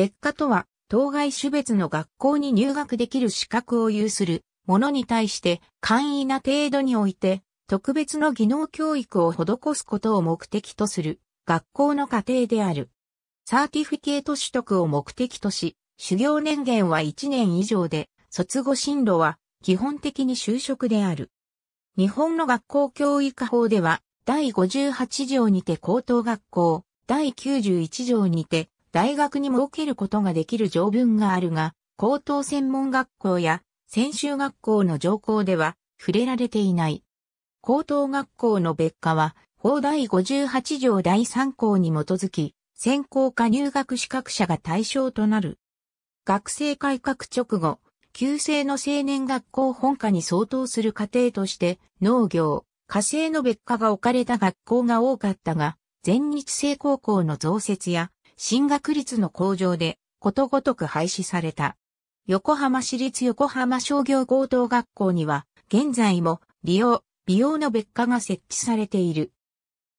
別科とは、当該種別の学校に入学できる資格を有するものに対して、簡易な程度において、特別の技能教育を施すことを目的とする学校の過程である。サーティフィケート取得を目的とし、修行年限は1年以上で、卒後進路は基本的に就職である。日本の学校教育法では、第58条にて高等学校、第91条にて大学に設けることができる条文があるが、高等専門学校や専修学校の条項では触れられていない。高等学校の別科は、法第58条第3項に基づき、専攻科入学資格者が対象となる。学生改革直後、旧制の青年学校本科に相当する過程として、農業、火星の別科が置かれた学校が多かったが、全日制高校の増設や、進学率の向上で、ことごとく廃止された。横浜市立横浜商業高等学校には、現在も利用、美容の別科が設置されている。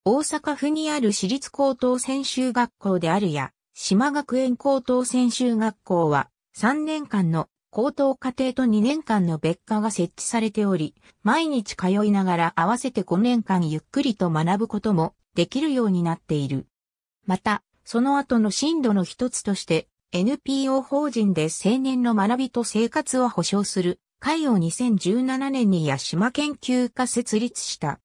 大阪府にある市立高等専修学校であるや、島学園高等専修学校は、3年間の高等課程と2年間の別科が設置されており、毎日通いながら合わせて5年間ゆっくりと学ぶこともできるようになっている。また、その後の進度の一つとして、NPO 法人で青年の学びと生活を保障する会を2017年に八島研究科設立した。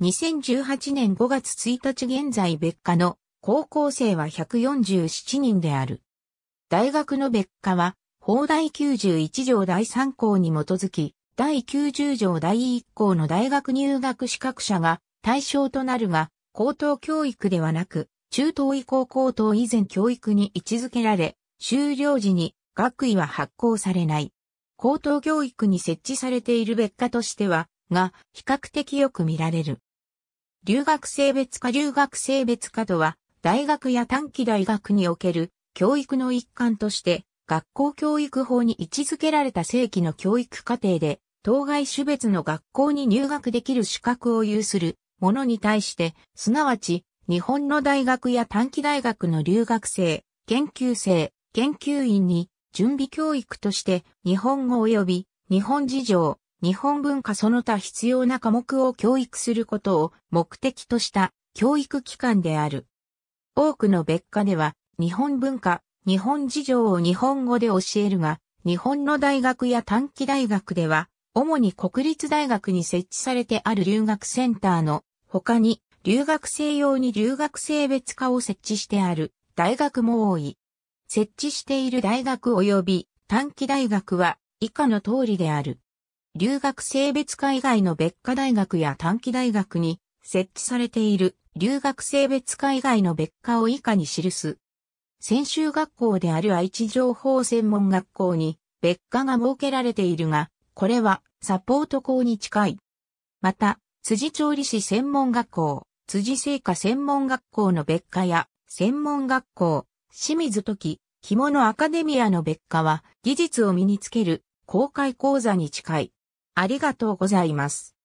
2018年5月1日現在別科の高校生は147人である。大学の別科は、法第91条第3項に基づき、第90条第1項の大学入学資格者が対象となるが、高等教育ではなく、中等医高高等以前教育に位置づけられ、終了時に学位は発行されない。高等教育に設置されている別科としては、が、比較的よく見られる。留学生別科留学生別科とは、大学や短期大学における教育の一環として、学校教育法に位置づけられた正規の教育課程で、当該種別の学校に入学できる資格を有するものに対して、すなわち日本の大学や短期大学の留学生、研究生、研究員に準備教育として日本語及び日本事情、日本文化その他必要な科目を教育することを目的とした教育機関である。多くの別科では日本文化、日本事情を日本語で教えるが、日本の大学や短期大学では、主に国立大学に設置されてある留学センターの他に留学生用に留学生別科を設置してある大学も多い。設置している大学及び短期大学は以下の通りである。留学生別科以外の別科大学や短期大学に設置されている留学生別科以外の別科を以下に記す。専修学校である愛知情報専門学校に別科が設けられているが、これはサポート校に近い。また、辻調理師専門学校、辻製菓専門学校の別科や専門学校、清水時、着物アカデミアの別科は技術を身につける公開講座に近い。ありがとうございます。